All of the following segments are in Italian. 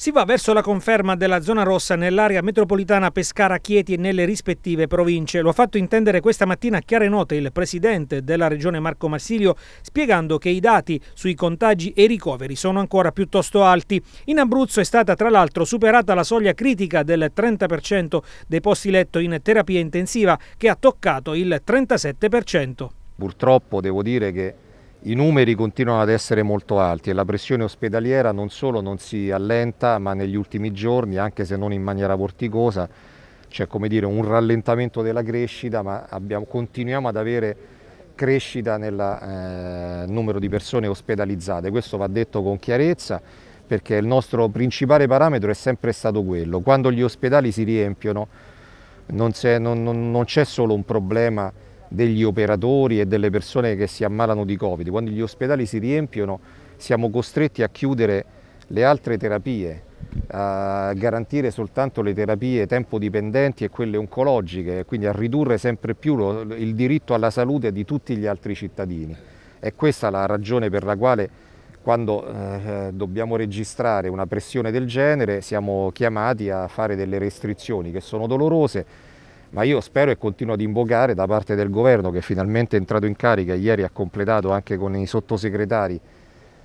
Si va verso la conferma della zona rossa nell'area metropolitana Pescara-Chieti e nelle rispettive province. Lo ha fatto intendere questa mattina a chiare note il presidente della regione Marco Marsilio spiegando che i dati sui contagi e ricoveri sono ancora piuttosto alti. In Abruzzo è stata tra l'altro superata la soglia critica del 30% dei posti letto in terapia intensiva che ha toccato il 37%. Purtroppo devo dire che i numeri continuano ad essere molto alti e la pressione ospedaliera non solo non si allenta, ma negli ultimi giorni, anche se non in maniera vorticosa, c'è come dire un rallentamento della crescita, ma abbiamo, continuiamo ad avere crescita nel eh, numero di persone ospedalizzate. Questo va detto con chiarezza perché il nostro principale parametro è sempre stato quello. Quando gli ospedali si riempiono non c'è solo un problema degli operatori e delle persone che si ammalano di Covid. Quando gli ospedali si riempiono siamo costretti a chiudere le altre terapie, a garantire soltanto le terapie tempo-dipendenti e quelle oncologiche, quindi a ridurre sempre più lo, il diritto alla salute di tutti gli altri cittadini. È questa la ragione per la quale quando eh, dobbiamo registrare una pressione del genere siamo chiamati a fare delle restrizioni che sono dolorose ma io spero e continuo ad invocare da parte del governo che finalmente è entrato in carica, ieri ha completato anche con i sottosegretari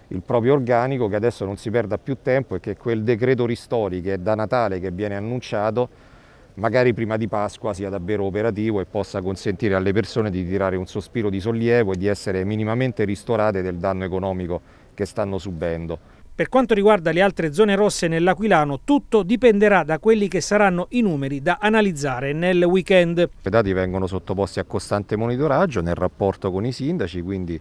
il proprio organico, che adesso non si perda più tempo e che quel decreto ristori che è da Natale che viene annunciato magari prima di Pasqua sia davvero operativo e possa consentire alle persone di tirare un sospiro di sollievo e di essere minimamente ristorate del danno economico che stanno subendo. Per quanto riguarda le altre zone rosse nell'Aquilano, tutto dipenderà da quelli che saranno i numeri da analizzare nel weekend. I dati vengono sottoposti a costante monitoraggio nel rapporto con i sindaci, quindi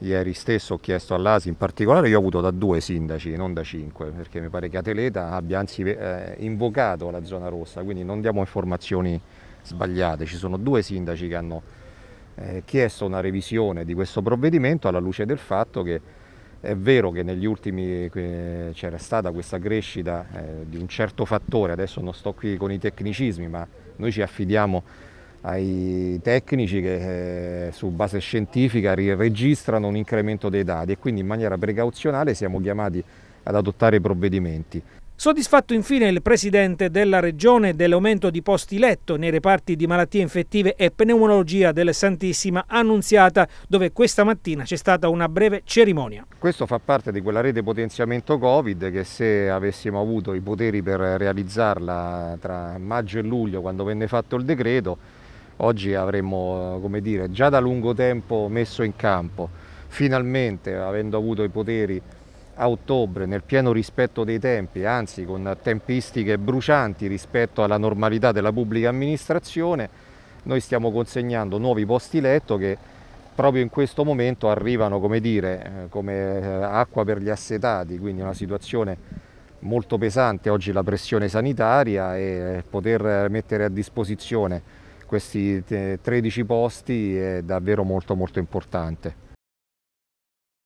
ieri stesso ho chiesto all'ASI in particolare, io ho avuto da due sindaci, non da cinque, perché mi pare che Ateleta abbia anzi eh, invocato la zona rossa, quindi non diamo informazioni sbagliate, ci sono due sindaci che hanno eh, chiesto una revisione di questo provvedimento alla luce del fatto che è vero che negli ultimi eh, c'era stata questa crescita eh, di un certo fattore, adesso non sto qui con i tecnicismi, ma noi ci affidiamo ai tecnici che eh, su base scientifica registrano un incremento dei dati e quindi in maniera precauzionale siamo chiamati ad adottare provvedimenti. Soddisfatto infine il presidente della regione dell'aumento di posti letto nei reparti di malattie infettive e pneumologia del Santissima Annunziata, dove questa mattina c'è stata una breve cerimonia. Questo fa parte di quella rete potenziamento Covid che se avessimo avuto i poteri per realizzarla tra maggio e luglio quando venne fatto il decreto, oggi avremmo dire, già da lungo tempo messo in campo. Finalmente, avendo avuto i poteri a ottobre nel pieno rispetto dei tempi, anzi con tempistiche brucianti rispetto alla normalità della pubblica amministrazione, noi stiamo consegnando nuovi posti letto che proprio in questo momento arrivano come, dire, eh, come eh, acqua per gli assetati, quindi una situazione molto pesante oggi la pressione sanitaria e eh, poter mettere a disposizione questi 13 posti è davvero molto molto importante.